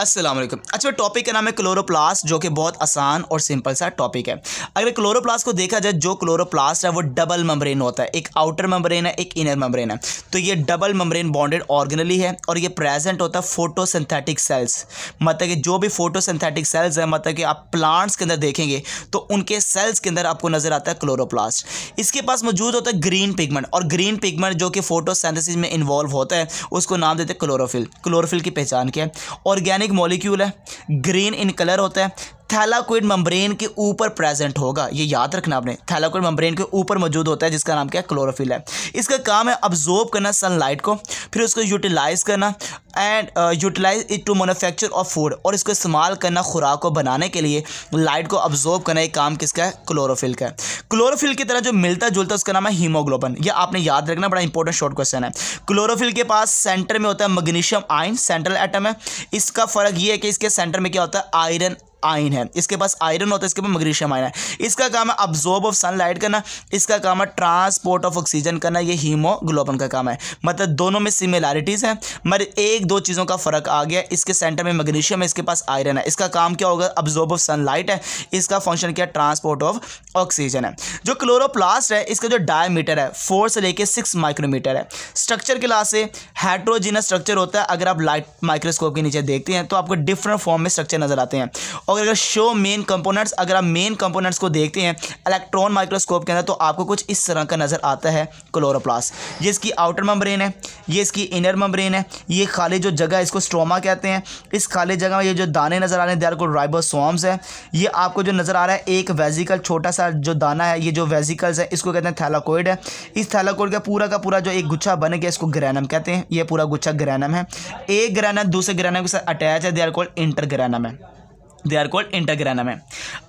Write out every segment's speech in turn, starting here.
अस्सलाम वालेकुम अच्छा टॉपिक का नाम है क्लोरोप्लास्ट जो कि बहुत आसान और सिंपल सा टॉपिक है अगर क्लोरोप्लास्ट को देखा जाए जो क्लोरोप्लास्ट है वो डबल मेम्ब्रेन होता है एक आउटर मेम्ब्रेन है एक इनर मेम्ब्रेन है तो ये डबल मेम्ब्रेन बॉन्डेड ऑर्गेनली है और ये प्रेजेंट होता है फोटोसिंथेटिक सेल्स मतलब कि जो भी फोटोसिंथेटिक सेल्स हैं मतलब कि आप प्लांट्स के अंदर देखेंगे तो उनके सेल्स के अंदर आपको नज़र आता है क्लोरोप्लास्ट इसके पास मौजूद होता है ग्रीन पिगमेंट और ग्रीन पिगमेंट जो कि फोटोसिंथेसिस में इन्वॉल्व होता है उसको नाम देते हैं क्लोरोफिल क्लोरोफिल की पहचान क्या है ऑर्गेनिक एक मॉलिक्यूल है ग्रीन इन कलर होता है थैलाकोइड मम्ब्रेन के ऊपर प्रेजेंट होगा ये याद रखना आपने थैलाकोइड मम्ब्रेन के ऊपर मौजूद होता है जिसका नाम क्या है क्लोरोफिल है इसका काम है अब्जॉर्ब करना सनलाइट को फिर उसको यूटिलाइज करना and utilise it to manufacture of food और इसको इस्तेमाल करना खुराक को बनाने के लिए लाइट को अब्जॉर्ब करना एक काम किसका है क्लोरोफिल का है क्लोरोफिल की तरह जो मिलता जुलता उसका नाम है हीमोग्लोबन ये आपने याद रखना बड़ा इंपॉर्टेंट शॉर्ट क्वेश्चन है क्लोरोफिल के पास सेंटर में होता है मैग्नीशियम आयन सेंट्रल एटम है इसका फ़र्क ये है कि इसके सेंटर में क्या होता है आयरन आयन है इसके पास आयरन होता है इसके पास मैग्नीशियम आयन है इसका काम है अब्जॉर्ब ऑफ सनलाइट करना इसका काम है ट्रांसपोर्ट ऑफ ऑक्सीजन करना ये हीमोग्लोबन का काम है मतलब दोनों में सिमिलैरिटीज़ हैं मगर एक दो चीज़ों का फ़र्क आ गया इसके सेंटर में मैग्नीशियम है इसके पास आयरन है इसका काम क्या होगा अब्जॉर्ब ऑफ सनलाइट है इसका फंक्शन क्या ट्रांसपोर्ट ऑफ ऑक्सीजन है जो क्लोरोप्लास्ट है इसका जो डायमीटर है फोर से लेकर सिक्स माइक्रोमीटर है स्ट्रक्चर के लास्ट से हेट्रोजिनस स्ट्रक्चर होता है अगर आप लाइट माइक्रोस्कोप के नीचे देखते हैं तो आपको डिफरेंट फॉर्म में स्ट्रक्चर नज़र आते हैं और अगर शो मेन कंपोनेंट्स अगर आप मेन कंपोनेंट्स को देखते हैं इलेक्ट्रॉन माइक्रोस्कोप के अंदर तो आपको कुछ इस तरह का नज़र आता है क्लोरोप्लास ये इसकी आउटर मम्ब्रेन है ये इसकी इनर मम्ब्रेन है ये खाली जो जगह है इसको स्ट्रोमा कहते हैं इस खाली जगह में ये जो दाने नज़र आ रहे हैं देर को राइबोसोम्स है ये आपको जो नज़र आ रहा है एक वेजिकल छोटा सा जो दाना है ये जो वेजिकल्स है इसको कहते हैं थैलाकोइड है इस थैलाकोइड का पूरा का पूरा जो एक गुच्छा बन गया इसको ग्रैनम कहते हैं ये पूरा गुच्छा ग्रैनम है एक ग्रैनम दूसरे ग्रैनम के साथ अटैच है देर आर इंटर ग्रैनम है दे आर कॉल्ड इंटरग्रेनम है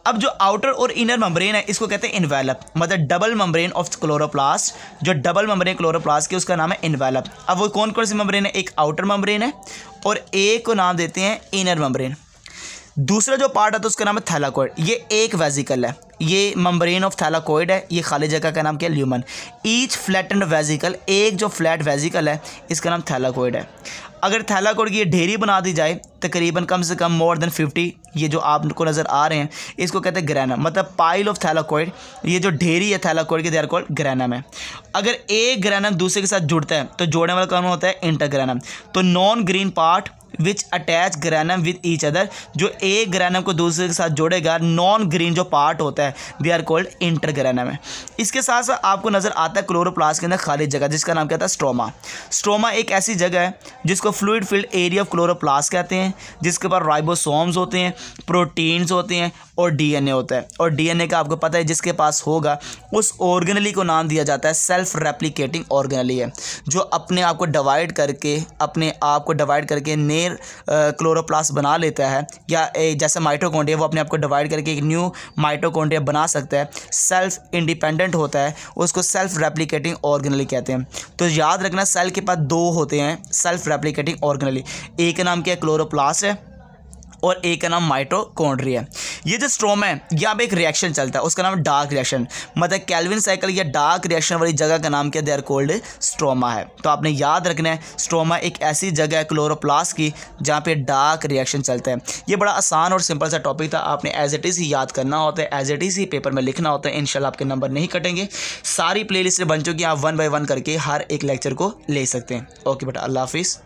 अब जो आउटर और इनर मम्ब्रेन है इसको कहते हैं इन्वेलप मतलब डबल मम्ब्रेन ऑफ क्लोरोप्लास्ट जो डबल मम्ब्रेन क्लोरोप्लास्ट की उसका नाम है इन्वेलप अब वो कौन कौन सी मम्ब्रेन है एक आउटर मम्ब्रेन है और ए को नाम देते हैं इनर मम्ब्रेन दूसरा जो पार्ट है तो उसका नाम है थैलाकोइड ये एक वेजिकल है ये मम्बरेन ऑफ थैलाकोइड है ये खाली जगह का नाम क्या ल्यूमन ईच एंड वेजिकल एक जो फ्लैट वेजिकल है इसका नाम थैलाकोइड है अगर थैलाकोड की ये ढेरी बना दी जाए तकरीबन कम से कम मोर देन फिफ्टी ये जो आपको नज़र आ रहे हैं इसको कहते हैं ग्रैनम मतलब पाइल ऑफ थैलाकोइड ये जो ढेरी है थैलाकोइड की देर कॉल्ड ग्रैनम है अगर एक ग्रैनम दूसरे के साथ जुड़ता है तो जोड़ने वाला कौन होता है इंटरग्रैनम तो non green part which attach granum with each other जो एक ग्रैनम को दूसरे के साथ जोड़ेगा नॉन ग्रीन जो पार्ट होता है they are called inter granum है इसके साथ साथ आपको नज़र आता है क्लोरोप्लास्ट के अंदर खाली जगह जिसका नाम क्या था स्ट्रोमा स्ट्रोमा एक ऐसी जगह है जिसको fluid field area of chloroplast कहते हैं जिसके पास राइबोसोम्स होते हैं प्रोटीन्स होते हैं और ए होता है और ए का आपको पता है जिसके पास होगा उस ऑर्गेनली को नाम दिया जाता है सेल्फ रेप्लिकेटिंग ऑर्गेनली है जो अपने आप को डिवाइड करके अपने आप को डिवाइड करके नए मेन क्लोरोप्लास्ट बना लेता है या जैसे माइटोकॉन्ड्रिया वो अपने आप को डिवाइड करके एक न्यू माइटोकॉन्ड्रिया बना सकता है सेल्फ इंडिपेंडेंट होता है उसको सेल्फ रेप्लिकेटिंग ऑर्गेनली कहते हैं तो याद रखना सेल के पास दो होते हैं सेल्फ रेप्लिकेटिंग ऑर्गेनली एक नाम क्या क्लोरोप्लास्ट है और एक का नाम माइटोकॉन्ड्रिया है ये जो स्ट्रोम है यहाँ पे एक रिएक्शन चलता है उसका नाम डार्क रिएक्शन मतलब कैलविन साइकिल या डार्क रिएक्शन वाली जगह का नाम क्या देर कोल्ड स्ट्रोमा है तो आपने याद रखना है स्ट्रोमा एक ऐसी जगह है क्लोरोप्लास की जहाँ पे डार्क रिएक्शन चलते हैं ये बड़ा आसान और सिंपल सा टॉपिक था आपने एज इट इज़ ही याद करना होता है एज इट इज़ ही पेपर में लिखना होता है इनशाला आपके नंबर नहीं कटेंगे सारी प्ले बन चुकी है आप वन बाई वन करके हर एक लेक्चर को ले सकते हैं ओके बेटा अल्लाह हाफिज़